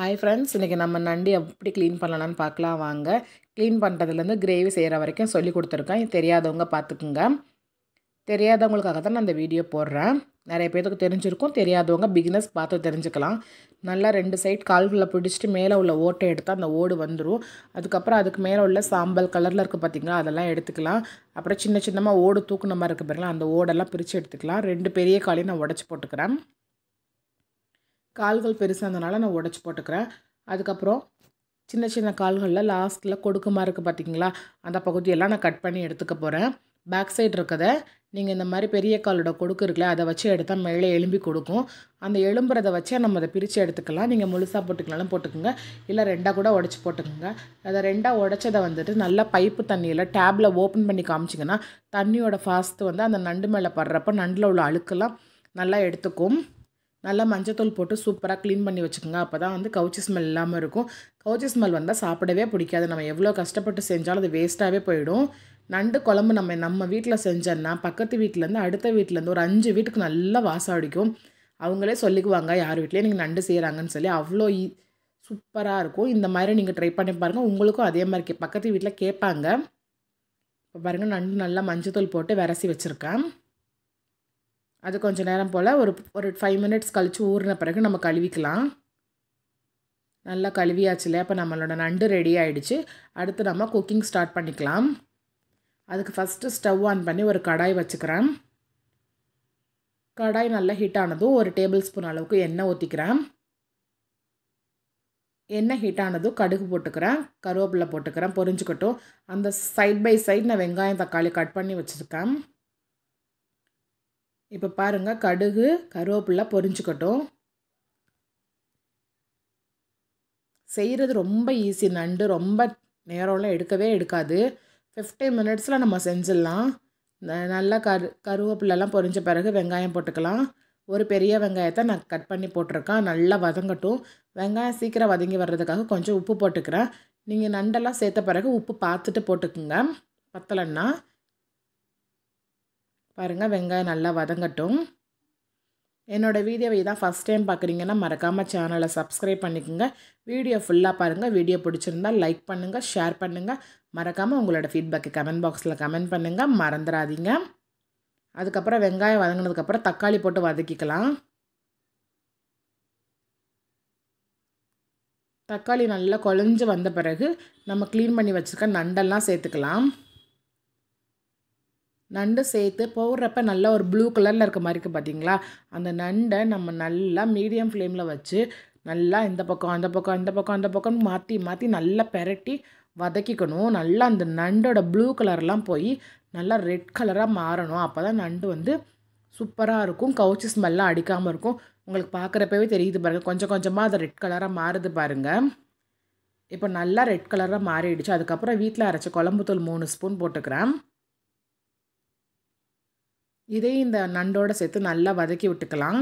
hi friends இன்றைக்கி நம்ம நண்டு எப்படி க்ளீன் பண்ணலான்னு பார்க்கலாம் வாங்க க்ளீன் பண்ணுறதுலேருந்து கிரேவி செய்கிற வரைக்கும் சொல்லி கொடுத்துருக்கேன் தெரியாதவங்க பார்த்துக்குங்க தெரியாதவங்களுக்காக தான் நான் இந்த வீடியோ போடுறேன் நிறைய பேர்த்துக்கு தெரிஞ்சிருக்கும் தெரியாதவங்க பிகினஸ் பார்த்து தெரிஞ்சுக்கலாம் நல்லா ரெண்டு சைட் கால்களில் பிடிச்சிட்டு மேலே உள்ள ஓட்டை எடுத்தால் அந்த ஓடு வந்துடும் அதுக்கப்புறம் அதுக்கு மேலே உள்ள சாம்பல் கலரில் இருக்குது பார்த்திங்களா அதெல்லாம் எடுத்துக்கலாம் அப்புறம் சின்ன சின்னமாக ஓடு தூக்குன மாதிரி இருக்குது பாருங்களா அந்த ஓடெல்லாம் பிரித்து எடுத்துக்கலாம் ரெண்டு பெரிய காலையும் நான் உடச்சி போட்டுக்கிறேன் கால்கள் பெருசாக இருந்தனால நான் உடச்சி போட்டுக்கிறேன் அதுக்கப்புறம் சின்ன சின்ன கால்களில் லாஸ்ட்டில் கொடுக்குமா இருக்குது பார்த்திங்களா அந்த பகுதியெல்லாம் நான் கட் பண்ணி எடுத்துக்க போகிறேன் பேக் சைடு இருக்கிறத நீங்கள் இந்த மாதிரி பெரிய காலோட கொடுக்கு இருக்குல்ல அதை வச்சு எடுத்தால் மேலே எலும்பி கொடுக்கும் அந்த எலும்புறதை வச்சு நம்ம அதை பிரித்து எடுத்துக்கலாம் நீங்கள் முழுசாக போட்டுக்கலாம் போட்டுக்கோங்க இல்லை ரெண்டாக கூட உடச்சி போட்டுக்கோங்க அதை ரெண்டாக உடச்சதை வந்துட்டு நல்லா பைப்பு தண்ணியில் டேப்பில் ஓப்பன் பண்ணி காமிச்சிங்கன்னா தண்ணியோட ஃபாஸ்ட்டு வந்து அந்த நண்டு மேலே படுறப்ப நண்டில் உள்ள அழுக்கெல்லாம் நல்லா எடுத்துக்கும் நல்லா மஞ்சத்தூள் போட்டு சூப்பராக க்ளீன் பண்ணி வச்சுக்கோங்க அப்போ தான் வந்து கவுச்சி ஸ்மெல் இல்லாமல் இருக்கும் கவுச்சி ஸ்மெல் வந்தால் சாப்பிடவே பிடிக்காது நம்ம எவ்வளோ கஷ்டப்பட்டு செஞ்சாலும் அது வேஸ்ட்டாகவே போயிடும் நண்டு குழம்பு நம்ம நம்ம வீட்டில் செஞ்சோம்னா பக்கத்து வீட்டிலேருந்து அடுத்த வீட்டிலேருந்து ஒரு அஞ்சு வீட்டுக்கு நல்லா வாசம் அடிக்கும் அவங்களே சொல்லிக்குவாங்க யார் வீட்லேயே நீங்கள் நண்டு செய்கிறாங்கன்னு சொல்லி அவ்வளோ சூப்பராக இருக்கும் இந்த மாதிரி நீங்கள் ட்ரை பண்ணி பாருங்கள் உங்களுக்கும் அதே மாதிரி கே பக்கத்து வீட்டில் கேட்பாங்க இப்போ பாருங்கள் நண்டு நல்லா மஞ்சத்தூள் போட்டு விரசி வச்சுருக்கேன் அது கொஞ்சம் நேரம் போல் ஒரு ஒரு ஃபைவ் மினிட்ஸ் கழித்து ஊறின பிறகு நம்ம கழுவிக்கலாம் நல்லா கழுவியாச்சு இல்லையா அப்போ நம்மளோட நண்டு ரெடி ஆகிடுச்சு அடுத்து நம்ம குக்கிங் ஸ்டார்ட் பண்ணிக்கலாம் அதுக்கு ஃபஸ்ட்டு ஸ்டவ் ஆன் பண்ணி ஒரு கடாய் வச்சுக்கிறேன் கடாய் நல்லா ஹீட் ஆனதும் ஒரு டேபிள் ஸ்பூன் அளவுக்கு எண்ணெய் ஊற்றிக்கிறேன் எண்ணெய் ஹீட் ஆனதும் கடுகு போட்டுக்கிறேன் கருவேப்பிலை போட்டுக்கிறேன் பொரிஞ்சுக்கட்டும் அந்த சைட் பை சைட் நான் வெங்காயம் தக்காளி கட் பண்ணி வச்சுருக்கேன் இப்போ பாருங்கள் கடுகு கருவேப்பிலை பொரிஞ்சுக்கட்டும் செய்கிறது ரொம்ப ஈஸி நண்டு ரொம்ப நேரம்லாம் எடுக்கவே எடுக்காது ஃபிஃப்டீன் மினிட்ஸில் நம்ம செஞ்சிடலாம் நல்லா கரு கருவேப்பிலெலாம் பொரிஞ்ச பிறகு வெங்காயம் போட்டுக்கலாம் ஒரு பெரிய வெங்காயத்தை நான் கட் பண்ணி போட்டிருக்கேன் நல்லா வதங்கட்டும் வெங்காயம் சீக்கிரம் வதங்கி வர்றதுக்காக கொஞ்சம் உப்பு போட்டுக்கிறேன் நீங்கள் நண்டெல்லாம் சேர்த்த பிறகு உப்பு பார்த்துட்டு போட்டுக்குங்க பத்தலைன்னா பாருங்கள் வெங்காயம் நல்லா வதங்கட்டும் என்னோடய வீடியோவை இதான் ஃபஸ்ட் டைம் பார்க்குறீங்கன்னா மறக்காமல் சேனலை சப்ஸ்கிரைப் பண்ணிக்கோங்க வீடியோ ஃபுல்லாக பாருங்கள் வீடியோ பிடிச்சிருந்தால் லைக் பண்ணுங்கள் ஷேர் பண்ணுங்கள் மறக்காமல் உங்களோட ஃபீட்பேக்கை கமெண்ட் பாக்ஸில் கமெண்ட் பண்ணுங்கள் மறந்துடாதீங்க அதுக்கப்புறம் வெங்காயம் வதங்கினதுக்கப்புறம் தக்காளி போட்டு வதக்கிக்கலாம் தக்காளி நல்லா குழஞ்சி வந்த பிறகு நம்ம க்ளீன் பண்ணி வச்சுருக்க நண்டெல்லாம் சேர்த்துக்கலாம் நண்டு சேர்த்து போடுறப்ப நல்லா ஒரு ப்ளூ கலரில் இருக்க மாதிரி இருக்குது பார்த்தீங்களா அந்த நண்டை நம்ம நல்லா மீடியம் ஃப்ளேமில் வச்சு நல்லா இந்த பக்கம் அந்த பக்கம் அந்த பக்கம் அந்த பக்கம் மாற்றி மாற்றி நல்லா பெரட்டி வதக்கிக்கணும் நல்லா அந்த நண்டோட ப்ளூ கலர்லாம் போய் நல்லா ரெட் கலராக மாறணும் அப்போ தான் நண்டு வந்து சூப்பராக இருக்கும் கவுச்சி ஸ்மெல்லாம் அடிக்காமல் இருக்கும் உங்களுக்கு பார்க்குறப்பவே தெரியுது பாருங்கள் கொஞ்சம் கொஞ்சமாக அதை ரெட் கலராக மாறுது பாருங்கள் இப்போ நல்லா ரெட் கலராக மாறிடுச்சு அதுக்கப்புறம் வீட்டில் அரைச்ச குழம்புத்தூள் மூணு ஸ்பூன் போட்டுக்கிறேன் இதே இந்த நண்டோட சேர்த்து நல்லா வதக்கி விட்டுக்கலாம்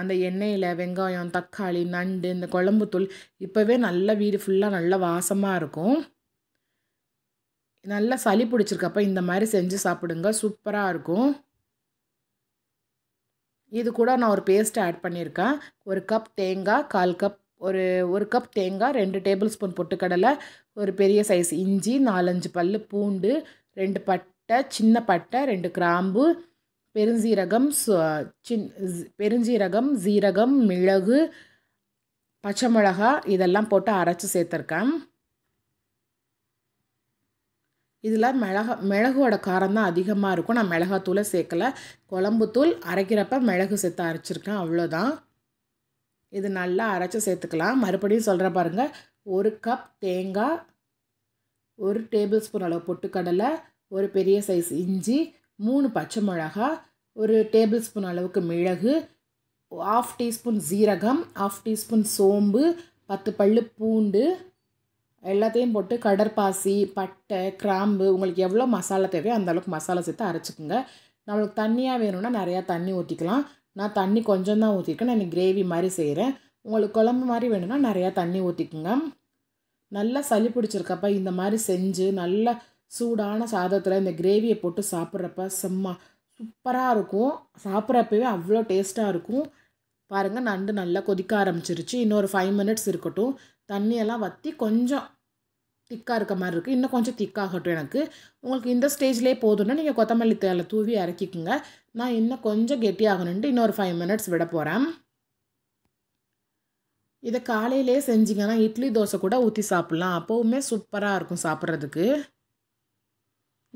அந்த எண்ணெயில் வெங்காயம் தக்காளி நண்டு இந்த குழம்பு தூள் இப்போவே நல்லா வீடு ஃபுல்லாக நல்லா வாசமாக இருக்கும் நல்லா சளி பிடிச்சிருக்கப்ப இந்த மாதிரி செஞ்சு சாப்பிடுங்க சூப்பராக இருக்கும் இது கூட நான் ஒரு பேஸ்ட் ஆட் பண்ணியிருக்கேன் ஒரு கப் தேங்காய் கால் கப் ஒரு ஒரு கப் தேங்காய் ரெண்டு டேபிள் ஸ்பூன் பொட்டுக்கடலை ஒரு பெரிய சைஸ் இஞ்சி நாலஞ்சு பல் பூண்டு ரெண்டு பட் பட்டை சின்ன பட்டை ரெண்டு கிராம்பு பெருஞ்சீரகம் சின் பெருஞ்சீரகம் ஜீரகம் மிளகு பச்சை மிளகா இதெல்லாம் போட்டு அரைச்சி சேர்த்துருக்கேன் இதில் மிளகா மிளகோட காரம் தான் அதிகமாக இருக்கும் நான் மிளகாத்தூளை சேர்க்கலை குழம்புத்தூள் அரைக்கிறப்ப மிளகு சேர்த்து அரைச்சிருக்கேன் அவ்வளோதான் இது நல்லா அரைச்சி சேர்த்துக்கலாம் மறுபடியும் சொல்கிற பாருங்கள் ஒரு கப் தேங்காய் ஒரு டேபிள் ஸ்பூன் அளவு பொட்டுக்கடலை ஒரு பெரிய சைஸ் இஞ்சி மூணு பச்சை மிளகா ஒரு டேபிள் ஸ்பூன் அளவுக்கு மிளகு ஆஃப் டீஸ்பூன் ஜீரகம் ஆஃப் டீஸ்பூன் சோம்பு பத்து பல்லு பூண்டு எல்லாத்தையும் போட்டு கடற்பாசி பட்டை கிராம்பு உங்களுக்கு எவ்வளோ மசாலா தேவையோ அந்தளவுக்கு மசாலா சேர்த்து அரைச்சிக்கோங்க நம்மளுக்கு தண்ணியாக வேணும்னா நிறையா தண்ணி ஊற்றிக்கலாம் நான் தண்ணி கொஞ்சம் தான் ஊற்றிருக்கேன் நான் கிரேவி மாதிரி செய்கிறேன் உங்களுக்கு குழம்பு மாதிரி வேணும்னா நிறையா தண்ணி ஊற்றிக்குங்க நல்லா சளி பிடிச்சிருக்கப்ப இந்த மாதிரி செஞ்சு நல்லா சூடான சாதத்தில் இந்த கிரேவியை போட்டு சாப்பிட்றப்ப செம்ம சூப்பராக இருக்கும் சாப்பிட்றப்பவே அவ்வளோ டேஸ்ட்டாக இருக்கும் பாருங்கள் நண்டு நல்லா கொதிக்க ஆரம்பிச்சிருச்சு இன்னொரு ஃபைவ் மினிட்ஸ் இருக்கட்டும் தண்ணியெல்லாம் வற்றி கொஞ்சம் திக்காக இருக்க மாதிரி இருக்குது இன்னும் கொஞ்சம் திக்காகட்டும் எனக்கு உங்களுக்கு இந்த ஸ்டேஜ்லேயே போதும்னா நீங்கள் கொத்தமல்லி தேலை தூவி இறக்கிக்குங்க நான் இன்னும் கொஞ்சம் கெட்டியாகணுன்ட்டு இன்னொரு ஃபைவ் மினிட்ஸ் விட போகிறேன் இதை காலையிலே செஞ்சிங்கன்னா இட்லி தோசை கூட ஊற்றி சாப்பிட்லாம் அப்போவுமே சூப்பராக இருக்கும் சாப்பிட்றதுக்கு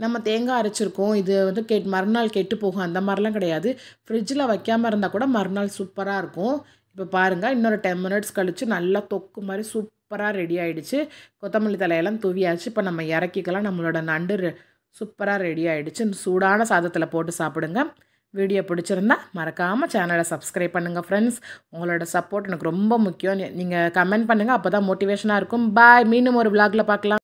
நம்ம தேங்காய் அரைச்சிருக்கோம் இது வந்து கெட் மறுநாள் கெட்டு போகும் அந்த மாதிரிலாம் கிடையாது ஃப்ரிட்ஜில் வைக்காமல் இருந்தால் கூட மறுநாள் சூப்பராக இருக்கும் இப்போ பாருங்கள் இன்னொரு டென் மினிட்ஸ் கழித்து நல்லா தொக்கு மாதிரி சூப்பராக ரெடி ஆகிடுச்சு கொத்தமல்லி தலையெல்லாம் துவியாச்சு இப்போ நம்ம இறக்கிக்கலாம் நம்மளோட நண்டு சூப்பராக ரெடி ஆகிடுச்சு சூடான சாதத்தில் போட்டு சாப்பிடுங்க வீடியோ பிடிச்சிருந்தா மறக்காமல் சேனலை சப்ஸ்கிரைப் பண்ணுங்கள் ஃப்ரெண்ட்ஸ் உங்களோட சப்போர்ட் எனக்கு ரொம்ப முக்கியம் நீங்கள் கமெண்ட் பண்ணுங்கள் அப்போ தான் மோட்டிவேஷனாக இருக்கும் பாய் மீண்டும் ஒரு விலாகில் பார்க்கலாம்